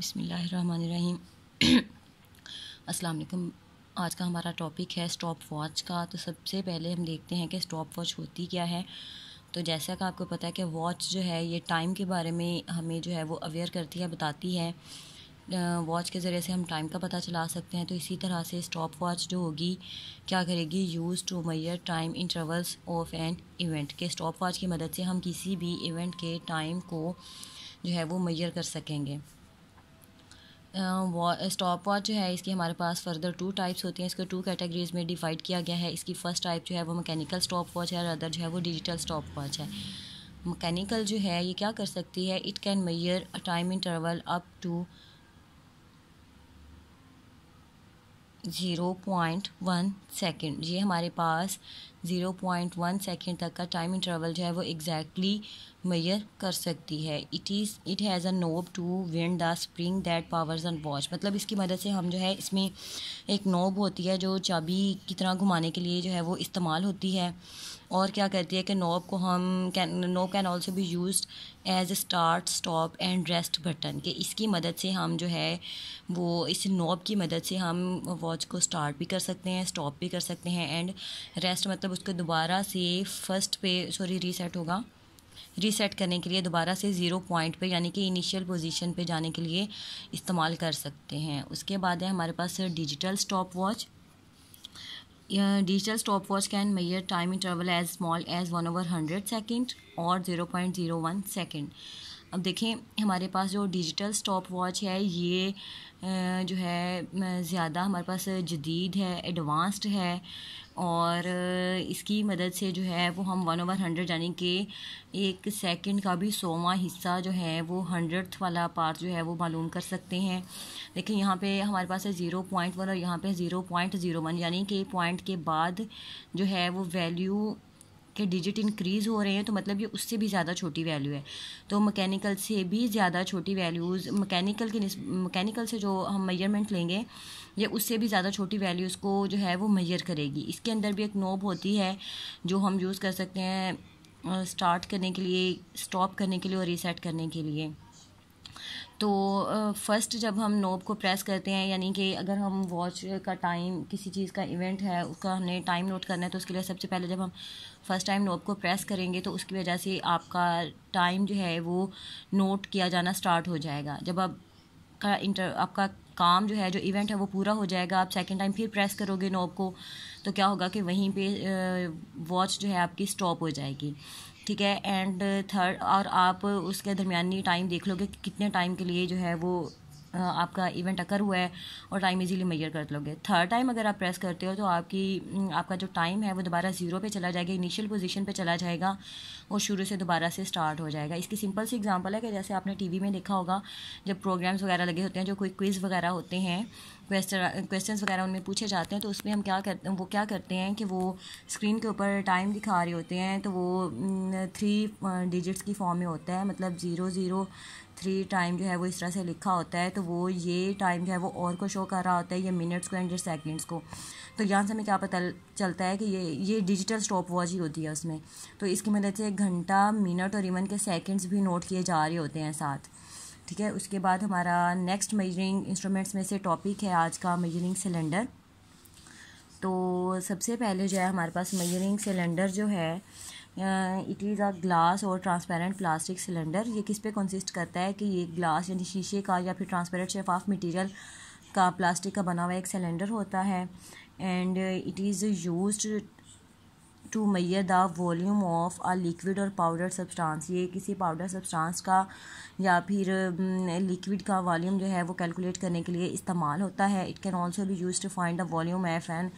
बिसमीम अस्सलाम आज का हमारा टॉपिक है स्टॉप वॉच का तो सबसे पहले हम देखते हैं कि स्टॉप वॉच होती क्या है तो जैसा कि आपको पता है कि वॉच जो है ये टाइम के बारे में हमें जो है वो अवेयर करती है बताती है वॉच के ज़रिए से हम टाइम का पता चला सकते हैं तो इसी तरह से स्टॉप वॉच जो होगी क्या करेगी use to measure time intervals of an event के स्टॉप वॉच की मदद से हम किसी भी इवेंट के टाइम को जो है वो मैयर कर सकेंगे स्टॉप वॉच जो है इसकी हमारे पास फर्दर टू टाइप्स होती हैं इसको टू कैटेगरीज में डिवाइड किया गया है इसकी फर्स्ट टाइप जो है वो मैकेनिकल स्टॉप वॉच है और अदर जो है वो डिजिटल स्टॉप वॉच है मैकेनिकल जो है ये क्या कर सकती है it can measure a time interval up to zero point one second ये हमारे पास ज़ीरो पॉइंट वन सेकेंड तक का टाइम इंटरवल जो है वो एग्जैक्टली exactly मैयर कर सकती है it is it has a knob to wind the spring that powers and watch मतलब इसकी मदद से हम जो है इसमें एक नोब होती है जो चाबी की तरह घुमाने के लिए जो है वो इस्तेमाल होती है और क्या करती है कि नोब को हम कैन नोब कैन ऑल्सो भी use as start stop and rest button के इसकी मदद से हम जो है वो इस नोब की मदद से हम वॉच को स्टार्ट भी कर सकते हैं स्टॉप भी कर सकते हैं एंड रेस्ट मतलब मतलब उसके दोबारा से फर्स्ट पे सॉरी रीसेट होगा रीसेट करने के लिए दोबारा से ज़ीरो पॉइंट पे यानी कि इनिशियल पोजीशन पे जाने के लिए इस्तेमाल कर सकते हैं उसके बाद है हमारे पास digital stop watch digital stop watch can measure time interval as small as one over hundred second और zero point zero one second अब देखें हमारे पास जो डिजिटल स्टॉप वॉच है ये जो है ज़्यादा हमारे पास जदीद है एडवांस्ड है और इसकी मदद से जो है वो हम वन ओवर हंड्रेड यानी कि एक सेकंड का भी सोवा हिस्सा जो है वो हंड्रेड वाला पार्ट जो है वो मालूम कर सकते हैं देखिए यहाँ पे हमारे पास है ज़ीरो पॉइंट वन और यहाँ पे ज़ीरो पॉइंट ज़ीरो वन यानी कि पॉइंट के बाद जो है वो वैल्यू के डिजिट इंक्रीज़ हो रहे हैं तो मतलब ये उससे भी ज़्यादा छोटी वैल्यू है तो मैकेनिकल से भी ज़्यादा छोटी वैल्यूज़ मैकेनिकल की मैकेनिकल से जो हम मेजरमेंट लेंगे ये उससे भी ज़्यादा छोटी वैल्यूज़ को जो है वो मेजर करेगी इसके अंदर भी एक नोब होती है जो हम यूज़ कर सकते हैं स्टार्ट करने के लिए स्टॉप करने के लिए और रीसेट करने के लिए तो फर्स्ट जब हम नोब को प्रेस करते हैं यानी कि अगर हम वॉच का टाइम किसी चीज़ का इवेंट है उसका हमने टाइम नोट करना है तो उसके लिए सबसे पहले जब हम फर्स्ट टाइम नोब को प्रेस करेंगे तो उसकी वजह से आपका टाइम जो है वो नोट किया जाना स्टार्ट हो जाएगा जब आप का इंटर आपका काम जो है जो इवेंट है वो पूरा हो जाएगा आप सेकेंड टाइम फिर प्रेस करोगे नोब को तो क्या होगा कि वहीं पे वॉच जो है आपकी स्टॉप हो जाएगी ठीक है एंड थर्ड और आप उसके दरमिया टाइम देख लो कि कितने टाइम के लिए जो है वो आपका इवेंट अकर हुआ है और टाइम इजीली मैयर कर लोगे थर्ड टाइम अगर आप प्रेस करते हो तो आपकी आपका जो टाइम है वो दोबारा ज़ीरो पे चला जाएगा इनिशियल पोजीशन पे चला जाएगा और शुरू से दोबारा से स्टार्ट हो जाएगा इसकी सिंपल सी एग्जांपल है कि जैसे आपने टीवी में देखा होगा जब प्रोग्राम्स वगैरह लगे होते हैं जो कोई क्विज़ वगैरह होते हैं क्वेश्चन वगैरह उनमें पूछे जाते हैं तो उसमें हम क्या करते हैं वो क्या करते हैं कि वो स्क्रीन के ऊपर टाइम दिखा रहे होते हैं तो वो थ्री डिजिट्स की फॉर्म में होता है मतलब ज़ीरो ज़ीरो थ्री टाइम जो है वो इस तरह से लिखा होता है तो वो ये टाइम जो है वो और को शो कर रहा होता है ये मिनट्स को एंड ये सेकेंड्स को तो यहाँ से हमें क्या पता चलता है कि ये ये डिजिटल स्टॉप वॉच ही होती है उसमें तो इसकी मदद से घंटा मिनट और इवन के सेकेंड्स भी नोट किए जा रहे होते हैं साथ ठीक है उसके बाद हमारा नेक्स्ट मेजरिंग इंस्ट्रूमेंट्स में से टॉपिक है आज का मेजरिंग सिलेंडर तो सबसे पहले जो है हमारे पास मेजरिंग सिलेंडर जो है इट इज़ अ ग्लास और ट्रांसपेरेंट प्लास्टिक सिलेंडर ये किस पे कंसिस्ट करता है कि ये ग्लास यानी शीशे का या फिर ट्रांसपेरेंट शफाफ मटेरियल का प्लास्टिक का बना हुआ एक सिलेंडर होता है and it is use to measure the volume of a liquid or powder substance ये किसी पाउडर सब्सटेंस का या फिर लिक्विड um, का वॉल्यूम जो है वो कैलकुलेट करने के लिए इस्तेमाल होता है इट कैन ऑल्सो भी use to find the volume of an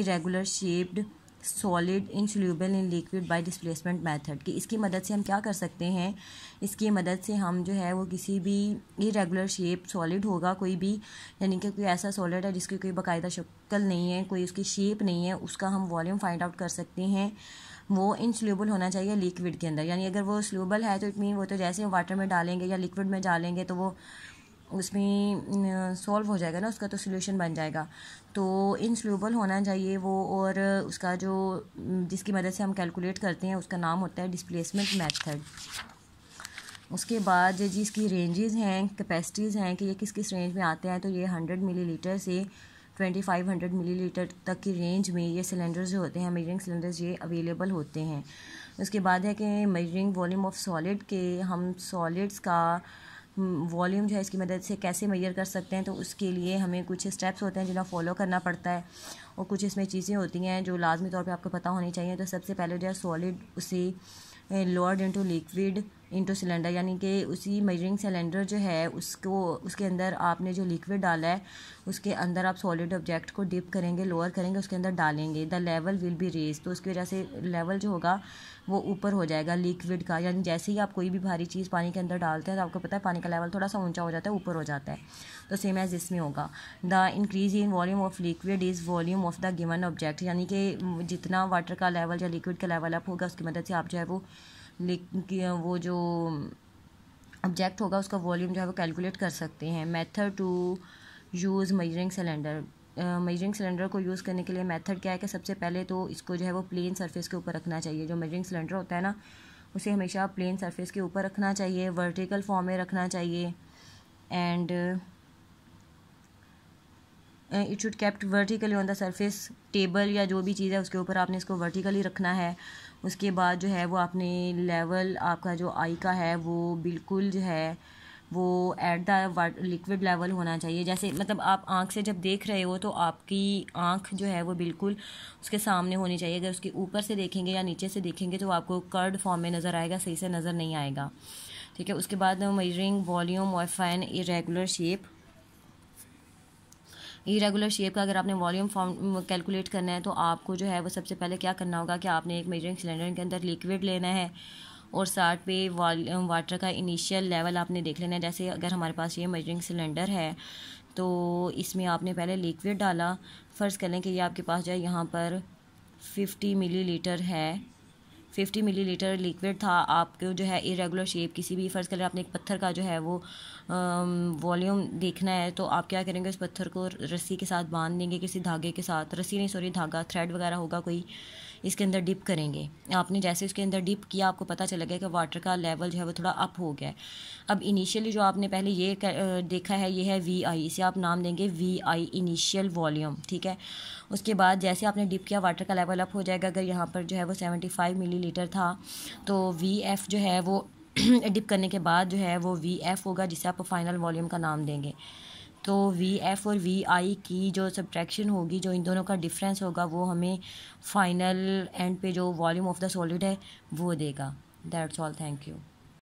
irregular shaped solid in soluble in liquid by displacement method कि इसकी मदद से हम क्या कर सकते हैं इसकी मदद से हम जो है वो किसी भी इरेगुलर शेप सॉलिड होगा कोई भी यानी कि कोई ऐसा सॉलिड है जिसकी कोई बाकायदा शक्ल नहीं है कोई उसकी शेप नहीं है उसका हम वॉल्यूम फाइंड आउट कर सकते हैं वो इन सोल्यूबल होना चाहिए लिक्विड के अंदर यानी अगर वो स्लूबल है तो इट मीन वो तो जैसे वाटर में डालेंगे या लिक्विड में डालेंगे तो वो उसमें सॉल्व हो जाएगा ना उसका तो सोल्यूशन बन जाएगा तो इनसल्यूबल होना चाहिए वो और उसका जो जिसकी मदद से हम कैलकुलेट करते हैं उसका नाम होता है डिस्प्लेसमेंट मेथड उसके बाद जी इसकी रेंजेस हैं कैपेसिटीज़ हैं कि ये किस किस रेंज में आते हैं तो ये हंड्रेड मिलीलीटर से twenty five hundred millilitre तक की रेंज में ये सिलेंडर्स जो होते हैं मेजरिंग सिलेंडर्स ये अवेलेबल होते हैं उसके बाद है कि मेजरिंग वॉल्यूम ऑफ सॉलिड के हम सॉलिड्स का हम्म, वॉल्यूम जो है इसकी मदद से कैसे मैयर कर सकते हैं तो उसके लिए हमें कुछ स्टेप्स होते हैं जिन्हें फॉलो करना पड़ता है और कुछ इसमें चीज़ें होती हैं जो लाजमी तौर पर आपको पता होनी चाहिए तो सबसे पहले जो है सॉलिड उसे lowered into liquid into cylinder यानी कि उसी मेजरिंग सिलेंडर जो है उसको उसके अंदर आपने जो लिक्विड डाला है उसके अंदर आप सॉलिड ऑब्जेक्ट को डिप करेंगे लोअर करेंगे उसके अंदर डालेंगे the level will be raise तो उसकी वजह से लेवल जो होगा वो ऊपर हो जाएगा लिक्विड का यानी जैसे ही आप कोई भी भारी चीज़ पानी के अंदर डालते हैं तो आपको पता है पानी का लेवल थोड़ा सा ऊंचा हो जाता है ऊपर हो जाता है तो सेम एज इसमें होगा the increase in volume of liquid is volume of the given object यानी कि जितना वाटर का लेवल या लिक्विड का लेवल अप होगा उसकी मदद से आप जो है वो लेकिन वो जो ऑब्जेक्ट होगा उसका वॉल्यूम जो है वो कैलकुलेट कर सकते हैं method to use measuring cylinder measuring cylinder को यूज़ करने के लिए मेथड क्या है कि सबसे पहले तो इसको जो है वो प्लेन सरफेस के ऊपर रखना चाहिए जो मेजरिंग सिलेंडर होता है ना उसे हमेशा प्लेन सरफेस के ऊपर रखना चाहिए वर्टिकल फॉर्म में रखना चाहिए and it should kept vertically on the surface table या जो भी चीज़ है उसके ऊपर आपने इसको वर्टिकली रखना है उसके बाद जो है वो आपने लेवल आपका जो आई का है वो बिल्कुल जो है वो एट द लिक्विड लेवल होना चाहिए जैसे मतलब आप आंख से जब देख रहे हो तो आपकी आंख जो है वो बिल्कुल उसके सामने होनी चाहिए अगर उसके ऊपर से देखेंगे या नीचे से देखेंगे तो आपको कर्ड फॉर्म में नज़र आएगा सही से नज़र नहीं आएगा ठीक है उसके बाद मेजरिंग वॉल्यूम और fine irregular shape irregular shape का अगर आपने वॉल्यूम फॉर्म कैलकुलेट करना है तो आपको जो है वो सबसे पहले क्या करना होगा कि आपने एक मेजरिंग सिलेंडर के अंदर लिक्विड लेना है और साथ पे वाटर का इनिशियल लेवल आपने देख लेना है जैसे अगर हमारे पास ये मेजरिंग सिलेंडर है तो इसमें आपने पहले लिक्विड डाला फ़र्ज़ कर लें कि ये आपके पास जो है यहाँ पर फिफ्टी लीटर है फिफ्टी मिली लीटर लिक्विड था आपको जो है इरेगुलर शेप किसी भी फ़र्ज़ कलर आपने एक पत्थर का जो है वो वॉल्यूम um, देखना है तो आप क्या करेंगे उस पत्थर को रस्सी के साथ बांध देंगे किसी धागे के साथ रस्सी नहीं सॉरी धागा थ्रेड वगैरह होगा कोई इसके अंदर डिप करेंगे आपने जैसे इसके अंदर डिप किया आपको पता चला गया कि वाटर का लेवल जो है वो थोड़ा अप हो गया है अब इनिशियली जो आपने पहले ये देखा है ये है वी आई इसे आप नाम देंगे वी आई इनिशियल वॉल्यूम ठीक है उसके बाद जैसे आपने डिप किया वाटर का लेवल अप हो जाएगा अगर यहाँ पर जो है वो सेवेंटी फाइव लीटर था तो वी एफ़ जो है वो डिप करने के बाद जो है वो वी एफ़ होगा जिसे आप फाइनल वॉल्यूम का नाम देंगे तो वी एफ़ और वी आई की जो सब्ट्रैक्शन होगी जो इन दोनों का डिफरेंस होगा वो हमें फाइनल एंड पे जो वॉल्यूम ऑफ द सॉलिड है वो देगा दैट्स ऑल थैंक यू